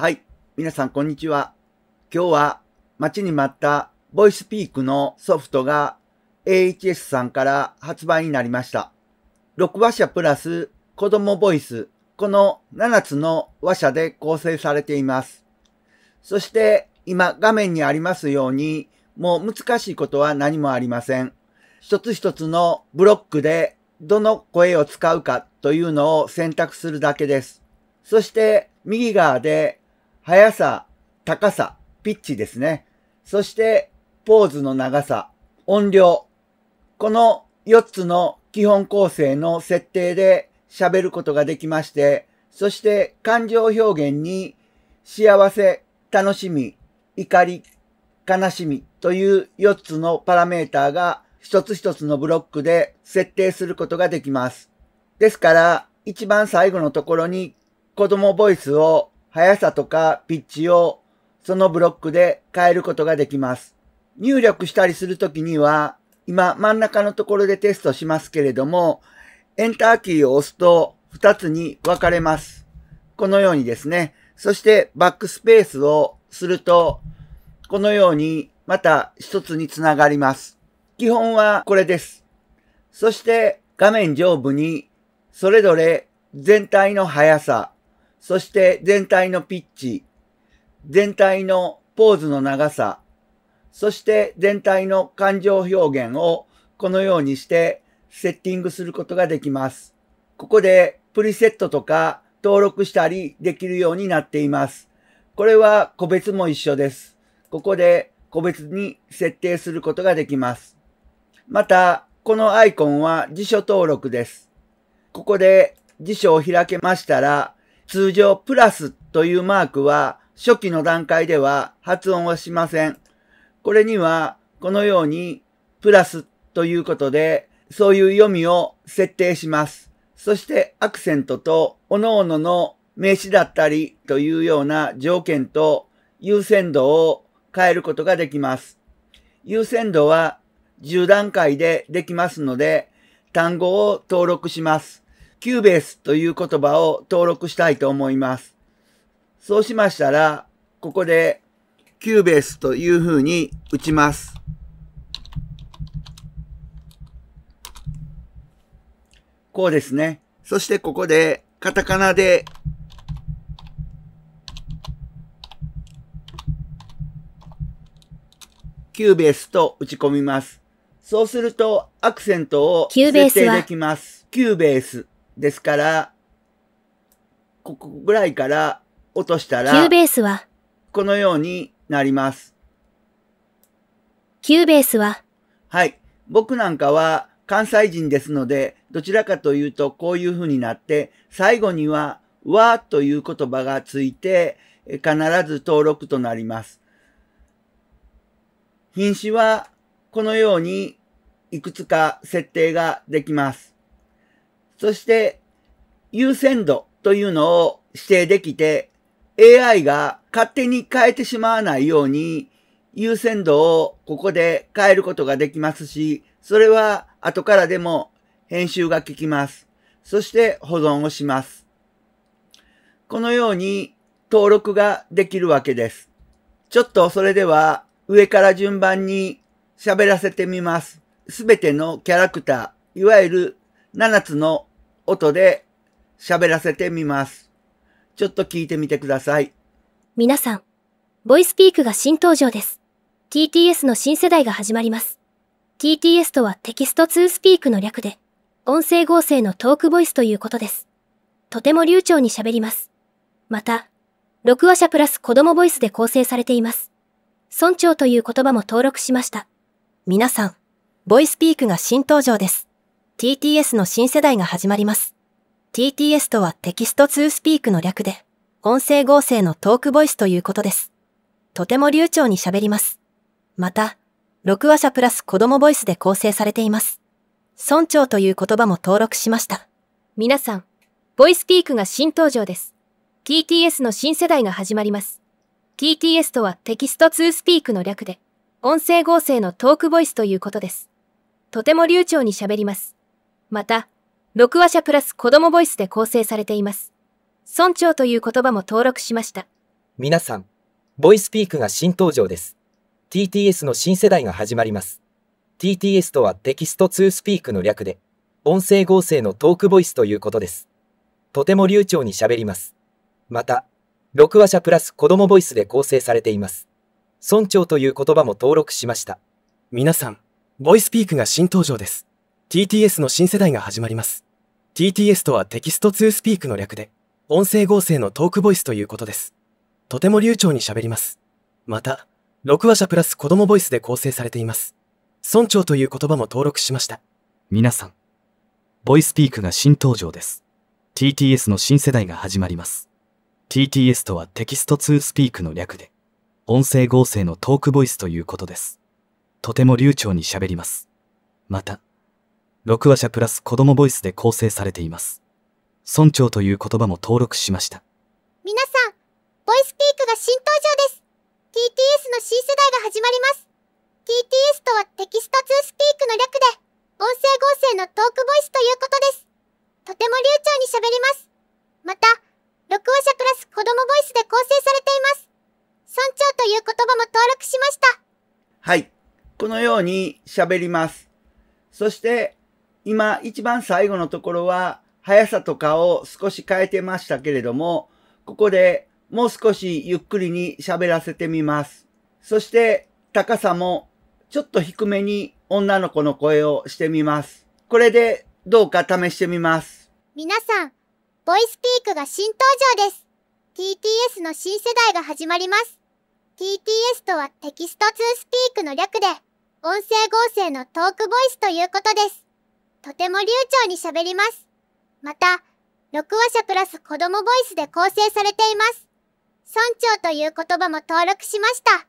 はい。皆さん、こんにちは。今日は、待ちに待ったボイスピークのソフトが AHS さんから発売になりました。6話社プラス子供ボイス、この7つの話社で構成されています。そして、今画面にありますように、もう難しいことは何もありません。一つ一つのブロックでどの声を使うかというのを選択するだけです。そして右側で速さ、高さ、ピッチですね。そして、ポーズの長さ、音量。この4つの基本構成の設定で喋ることができまして、そして感情表現に幸せ、楽しみ、怒り、悲しみという4つのパラメーターが一つ一つのブロックで設定することができます。ですから、一番最後のところに子供ボイスを速さとかピッチをそのブロックで変えることができます。入力したりするときには、今真ん中のところでテストしますけれども、エンターキーを押すと2つに分かれます。このようにですね。そしてバックスペースをすると、このようにまた1つにつながります。基本はこれです。そして画面上部にそれぞれ全体の速さ、そして全体のピッチ、全体のポーズの長さ、そして全体の感情表現をこのようにしてセッティングすることができます。ここでプリセットとか登録したりできるようになっています。これは個別も一緒です。ここで個別に設定することができます。また、このアイコンは辞書登録です。ここで辞書を開けましたら、通常プラスというマークは初期の段階では発音をしません。これにはこのようにプラスということでそういう読みを設定します。そしてアクセントと各々の名詞だったりというような条件と優先度を変えることができます。優先度は10段階でできますので単語を登録します。キューベースという言葉を登録したいと思います。そうしましたら、ここでキューベースというふうに打ちます。こうですね。そしてここでカタカナでキューベースと打ち込みます。そうするとアクセントを設定できます。キューベース。ですから、ここぐらいから落としたら、キューベースは、このようになります。キューベースは、はい。僕なんかは関西人ですので、どちらかというとこういう風になって、最後には、わという言葉がついて、必ず登録となります。品種は、このようにいくつか設定ができます。そして優先度というのを指定できて AI が勝手に変えてしまわないように優先度をここで変えることができますし、それは後からでも編集が効きます。そして保存をします。このように登録ができるわけです。ちょっとそれでは上から順番に喋らせてみます。すべてのキャラクター、いわゆる7つの音で喋らせてみます。ちょっと聞いてみてください。皆さん、ボイスピークが新登場です。TTS の新世代が始まります。TTS とはテキスト2スピークの略で、音声合成のトークボイスということです。とても流暢に喋ります。また、6話者プラス子供ボイスで構成されています。村長という言葉も登録しました。皆さん、ボイスピークが新登場です。TTS の新世代が始まります。TTS とはテキスト2スピークの略で、音声合成のトークボイスということです。とても流暢に喋ります。また、6話者プラス子供ボイスで構成されています。村長という言葉も登録しました。皆さん、ボイスピークが新登場です。TTS の新世代が始まります。TTS とはテキスト2スピークの略で、音声合成のトークボイスということです。とても流暢に喋ります。また、6話者プラス子供ボイスで構成されています。村長という言葉も登録しました。皆さん、ボイスピークが新登場です。TTS の新世代が始まります。TTS とはテキスト2スピークの略で、音声合成のトークボイスということです。とても流暢に喋ります。また、6話者プラス子供ボイスで構成されています。村長という言葉も登録しました。皆さん、ボイスピークが新登場です。TTS の新世代が始まります。TTS とはテキスト2スピークの略で、音声合成のトークボイスということです。とても流暢に喋ります。また、6話者プラス子供ボイスで構成されています。村長という言葉も登録しました。皆さん、ボイスピークが新登場です。TTS の新世代が始まります。TTS とはテキスト2スピークの略で、音声合成のトークボイスということです。とても流暢に喋ります。また、6話者プラス子供ボイスで構成されています。村長という言葉も登録しました。皆さん、ボイスピークが新登場です。TTS の新世代が始まります。TTS とはテキスト2スピークの略で、音声合成のトークボイスということです。とても流暢に喋ります。また、録話者プラス子供ボイスで構成されています。村長という言葉も登録しました。はい。このように喋ります。そして、今一番最後のところは速さとかを少し変えてましたけれども、ここでもう少しゆっくりに喋らせてみます。そして高さもちょっと低めに女の子の声をしてみます。これでどうか試してみます。皆さん、ボイスピークが新登場です。TTS の新世代が始まります。TTS とはテキスト2スピークの略で、音声合成のトークボイスということです。とても流暢に喋ります。また、6話者プラス子供ボイスで構成されています。村長という言葉も登録しました。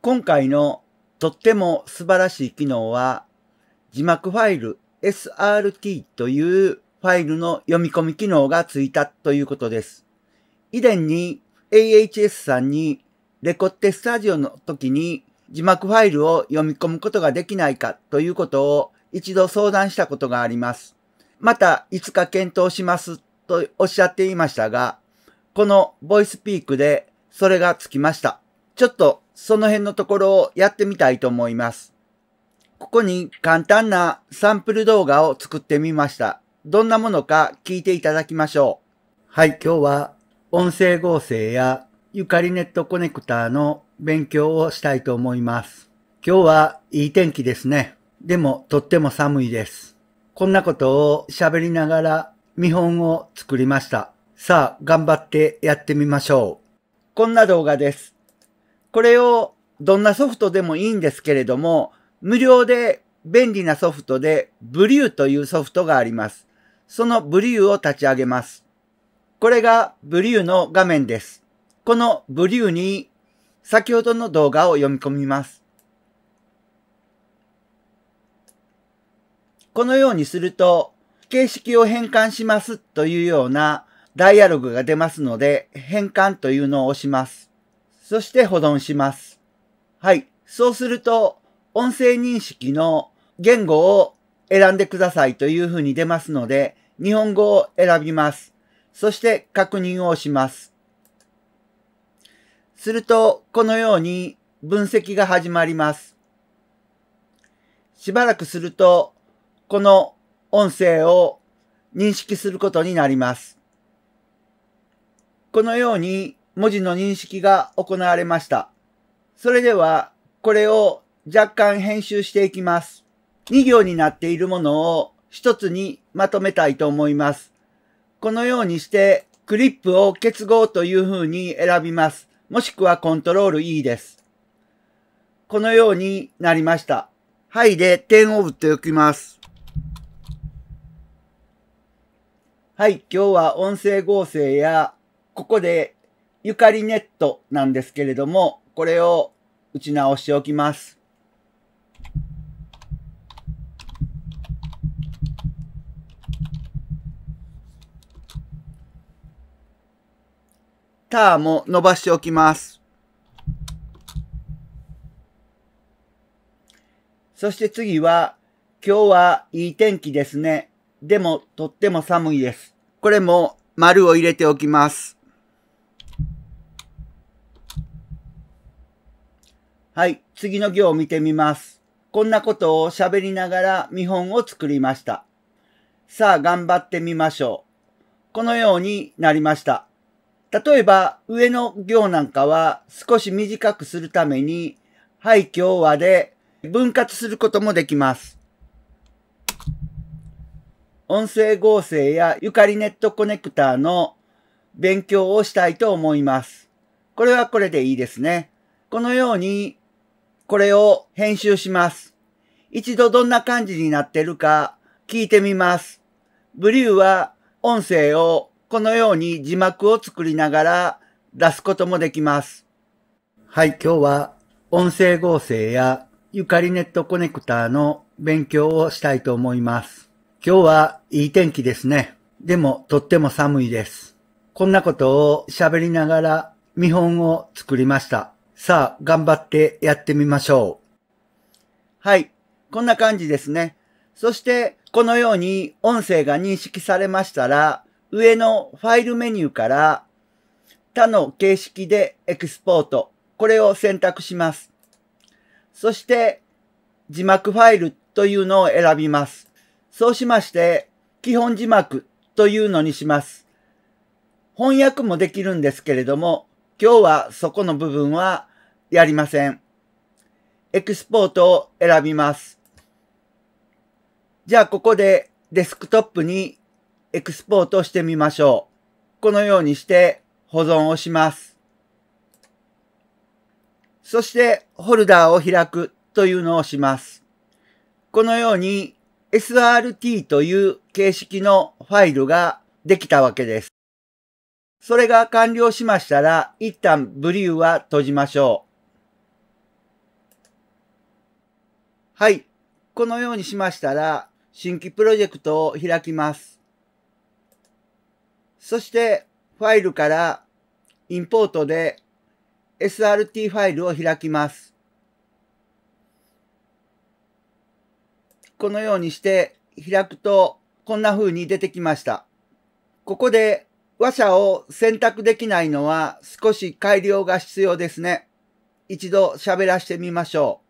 今回のとっても素晴らしい機能は、字幕ファイル SRT というファイルの読み込み機能がついたということです。以前に AHS さんにレコッテスタジオの時に字幕ファイルを読み込むことができないかということを一度相談したことがあります。また、いつか検討しますとおっしゃっていましたが、このボイスピークでそれがつきました。ちょっとその辺のところをやってみたいと思います。ここに簡単なサンプル動画を作ってみました。どんなものか聞いていただきましょう。はい、今日は音声合成やゆかりネットコネクターの勉強をしたいと思います。今日はいい天気ですね。でもとっても寒いです。こんなことを喋りながら見本を作りました。さあ、頑張ってやってみましょう。こんな動画です。これをどんなソフトでもいいんですけれども、無料で便利なソフトでブリューというソフトがあります。そのブリューを立ち上げます。これがブリューの画面です。このブリューに先ほどの動画を読み込みます。このようにすると、形式を変換しますというようなダイアログが出ますので、変換というのを押します。そして保存します。はい。そうすると、音声認識の言語を選んでくださいというふうに出ますので、日本語を選びます。そして確認を押します。すると、このように分析が始まります。しばらくすると、この音声を認識することになります。このように文字の認識が行われました。それでは、これを若干編集していきます。2行になっているものを1つにまとめたいと思います。このようにして、クリップを結合という風に選びます。もしくはコントロール E です。このようになりました。はいで点を打っておきます。はい、今日は音声合成や、ここでゆかりネットなんですけれども、これを打ち直しておきます。ターも伸ばしておきます。そして次は、今日はいい天気ですね。でも、とっても寒いです。これも、丸を入れておきます。はい、次の行を見てみます。こんなことを喋りながら見本を作りました。さあ、頑張ってみましょう。このようになりました。例えば、上の行なんかは少し短くするために、廃墟和で分割することもできます。音声合成やゆかりネットコネクターの勉強をしたいと思います。これはこれでいいですね。このように、これを編集します。一度どんな感じになってるか聞いてみます。ブリューは音声をこのように字幕を作りながら出すこともできます。はい、今日は音声合成やゆかりネットコネクターの勉強をしたいと思います。今日はいい天気ですね。でもとっても寒いです。こんなことを喋りながら見本を作りました。さあ、頑張ってやってみましょう。はい。こんな感じですね。そして、このように音声が認識されましたら、上のファイルメニューから他の形式でエクスポート。これを選択します。そして、字幕ファイルというのを選びます。そうしまして、基本字幕というのにします。翻訳もできるんですけれども、今日はそこの部分はやりません。エクスポートを選びます。じゃあここでデスクトップにエクスポートしてみましょう。このようにして保存をします。そして、ホルダーを開くというのをします。このように、SRT という形式のファイルができたわけです。それが完了しましたら、一旦ブリューは閉じましょう。はい。このようにしましたら、新規プロジェクトを開きます。そして、ファイルからインポートで SRT ファイルを開きます。このようにして開くとこんな風に出てきました。ここで話者を選択できないのは少し改良が必要ですね。一度喋らしてみましょ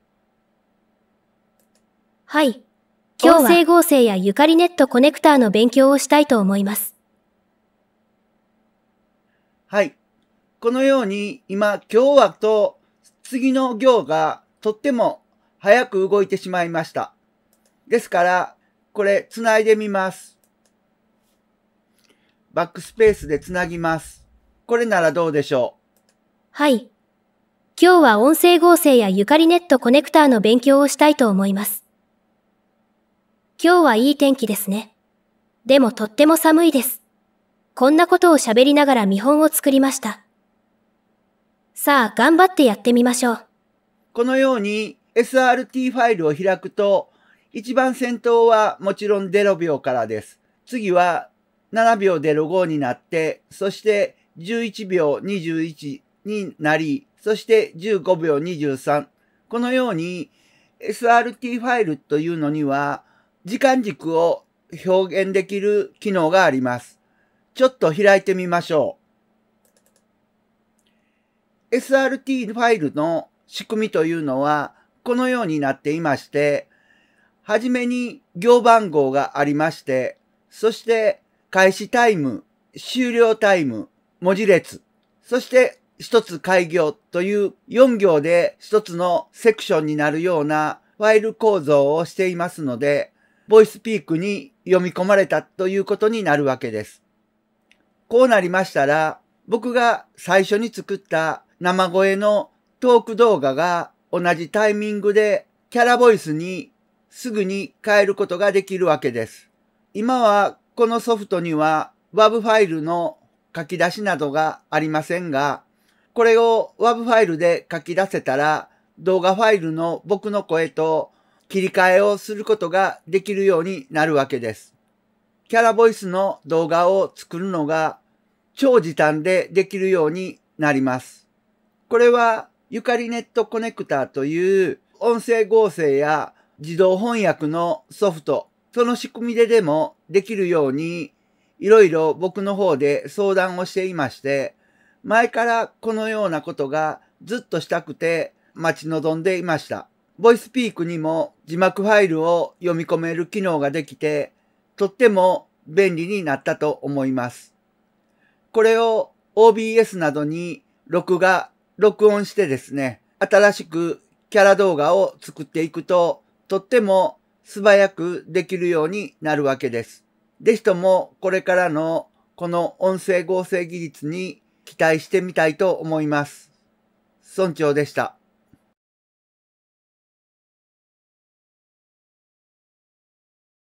う。はい。強制合成やゆかりネットコネクターの勉強をしたいと思います。はい。このように今、今日はと次の行がとっても早く動いてしまいました。ですから、これ、つないでみます。バックスペースでつなぎます。これならどうでしょうはい。今日は音声合成やゆかりネットコネクターの勉強をしたいと思います。今日はいい天気ですね。でもとっても寒いです。こんなことを喋りながら見本を作りました。さあ、頑張ってやってみましょう。このように SRT ファイルを開くと一番先頭はもちろん0秒からです。次は7秒で05になって、そして11秒21になり、そして15秒23。このように SRT ファイルというのには時間軸を表現できる機能があります。ちょっと開いてみましょう。SRT ファイルの仕組みというのはこのようになっていまして、はじめに行番号がありまして、そして開始タイム、終了タイム、文字列、そして一つ開業という4行で一つのセクションになるようなファイル構造をしていますので、ボイスピークに読み込まれたということになるわけです。こうなりましたら、僕が最初に作った生声のトーク動画が同じタイミングでキャラボイスにすぐに変えることができるわけです。今はこのソフトには WAV ファイルの書き出しなどがありませんが、これを WAV ファイルで書き出せたら動画ファイルの僕の声と切り替えをすることができるようになるわけです。キャラボイスの動画を作るのが超時短でできるようになります。これはゆかりネットコネクタという音声合成や自動翻訳のソフト、その仕組みででもできるように、いろいろ僕の方で相談をしていまして、前からこのようなことがずっとしたくて待ち望んでいました。ボイスピークにも字幕ファイルを読み込める機能ができて、とっても便利になったと思います。これを OBS などに録画、録音してですね、新しくキャラ動画を作っていくととっても素早くできるようになるわけです。ぜひともこれからのこの音声合成技術に期待してみたいと思います。村長でした。